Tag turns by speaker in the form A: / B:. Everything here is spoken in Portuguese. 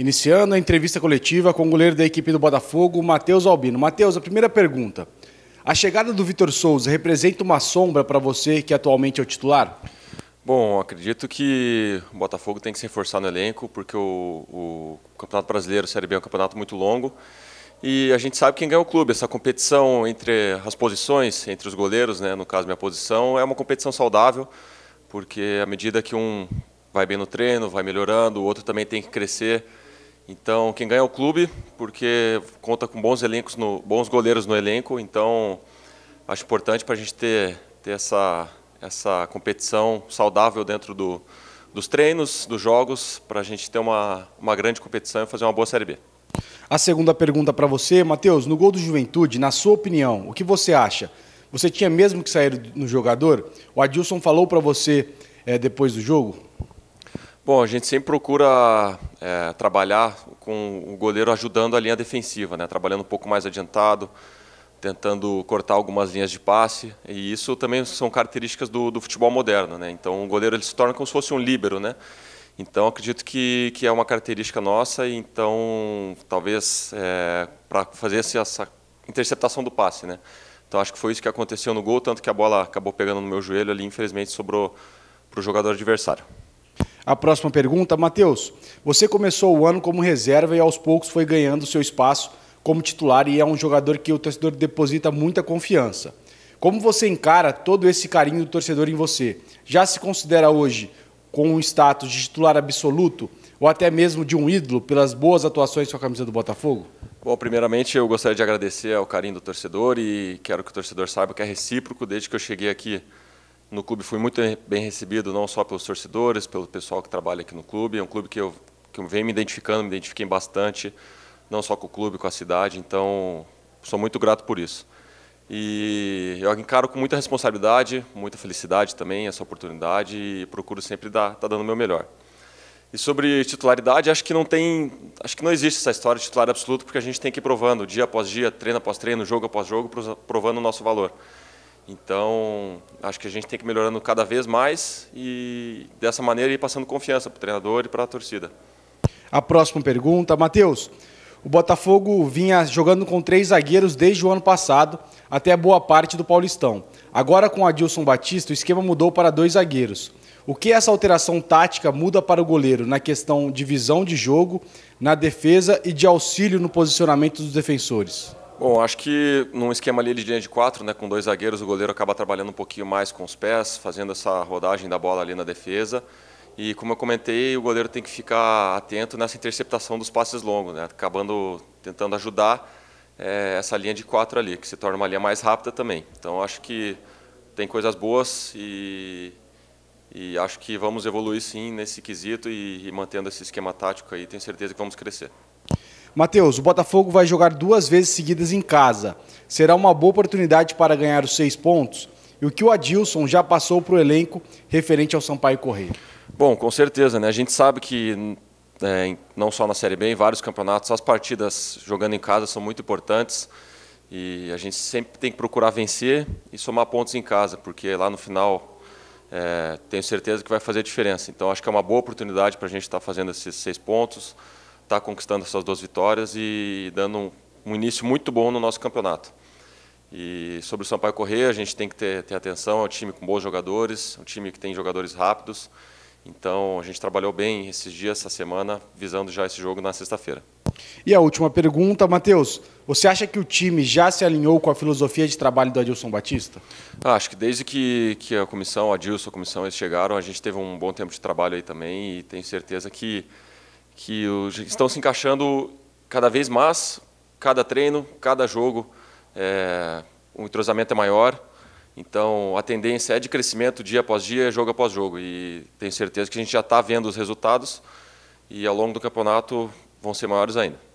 A: iniciando a entrevista coletiva com o goleiro da equipe do Botafogo, Matheus Albino. Matheus, a primeira pergunta. A chegada do Vitor Souza representa uma sombra para você que atualmente é o titular? Bom,
B: acredito que o Botafogo tem que se reforçar no elenco, porque o, o Campeonato Brasileiro, a Série B, é um campeonato muito longo. E a gente sabe quem ganha o clube. Essa competição entre as posições, entre os goleiros, né, no caso minha posição, é uma competição saudável, porque à medida que um vai bem no treino, vai melhorando, o outro também tem que crescer. Então, quem ganha é o clube, porque conta com bons elencos, no, bons goleiros no elenco. Então, acho importante para a gente ter, ter essa, essa competição saudável dentro do, dos treinos, dos jogos, para a gente ter uma, uma grande competição e fazer uma boa Série B.
A: A segunda pergunta para você, Matheus, no gol do Juventude, na sua opinião, o que você acha? Você tinha mesmo que sair no jogador? O Adilson falou para você é, depois do jogo?
B: Bom, a gente sempre procura é, trabalhar com o goleiro ajudando a linha defensiva, né? trabalhando um pouco mais adiantado, tentando cortar algumas linhas de passe. E isso também são características do, do futebol moderno. Né? Então o goleiro ele se torna como se fosse um líbero. Né? Então acredito que, que é uma característica nossa. então talvez é, para fazer essa interceptação do passe. Né? Então acho que foi isso que aconteceu no gol, tanto que a bola acabou pegando no meu joelho ali, infelizmente sobrou para o jogador adversário.
A: A próxima pergunta, Matheus, você começou o ano como reserva e aos poucos foi ganhando seu espaço como titular e é um jogador que o torcedor deposita muita confiança. Como você encara todo esse carinho do torcedor em você? Já se considera hoje com o status de titular absoluto ou até mesmo de um ídolo pelas boas atuações com a camisa do Botafogo?
B: Bom, primeiramente eu gostaria de agradecer ao carinho do torcedor e quero que o torcedor saiba que é recíproco desde que eu cheguei aqui no clube fui muito bem recebido, não só pelos torcedores, pelo pessoal que trabalha aqui no clube. É um clube que eu, que eu venho me identificando, me identifiquei bastante, não só com o clube, com a cidade. Então, sou muito grato por isso. E eu encaro com muita responsabilidade, muita felicidade também essa oportunidade e procuro sempre dar, estar tá dando o meu melhor. E sobre titularidade, acho que não tem, acho que não existe essa história de titular absoluto, porque a gente tem que ir provando dia após dia, treino após treino, jogo após jogo, provando o nosso valor. Então, acho que a gente tem que ir melhorando cada vez mais e dessa maneira ir passando confiança para o treinador e para a torcida.
A: A próxima pergunta, Matheus. O Botafogo vinha jogando com três zagueiros desde o ano passado até boa parte do Paulistão. Agora com Adilson Batista, o esquema mudou para dois zagueiros. O que essa alteração tática muda para o goleiro na questão de visão de jogo, na defesa e de auxílio no posicionamento dos defensores?
B: Bom, acho que num esquema ali de linha de quatro, né, com dois zagueiros, o goleiro acaba trabalhando um pouquinho mais com os pés, fazendo essa rodagem da bola ali na defesa. E como eu comentei, o goleiro tem que ficar atento nessa interceptação dos passes longos, né, acabando tentando ajudar é, essa linha de quatro ali, que se torna uma linha mais rápida também. Então acho que tem coisas boas e, e acho que vamos evoluir sim nesse quesito e, e mantendo esse esquema tático aí, tenho certeza que vamos crescer.
A: Matheus, o Botafogo vai jogar duas vezes seguidas em casa. Será uma boa oportunidade para ganhar os seis pontos? E o que o Adilson já passou para o elenco referente ao Sampaio Correia?
B: Bom, com certeza, né? A gente sabe que é, não só na Série B, em vários campeonatos, as partidas jogando em casa são muito importantes e a gente sempre tem que procurar vencer e somar pontos em casa, porque lá no final é, tenho certeza que vai fazer diferença. Então acho que é uma boa oportunidade para a gente estar tá fazendo esses seis pontos, está conquistando essas duas vitórias e dando um, um, início muito bom no nosso campeonato. E sobre o Sampaio Correia, a gente tem que ter, ter atenção, é um time com bons jogadores, é um time que tem jogadores rápidos. Então, a gente trabalhou bem esses dias, essa semana, visando já esse jogo na sexta-feira.
A: E a última pergunta, Matheus. Você acha que o time já se alinhou com a filosofia de trabalho do Adilson Batista?
B: Ah, acho que desde que, que a comissão, o Adilson, a comissão, eles chegaram, a gente teve um bom tempo de trabalho aí também e tenho certeza que que estão se encaixando cada vez mais, cada treino, cada jogo, é, o entrosamento é maior. Então, a tendência é de crescimento dia após dia, jogo após jogo. E tenho certeza que a gente já está vendo os resultados e ao longo do campeonato vão ser maiores ainda.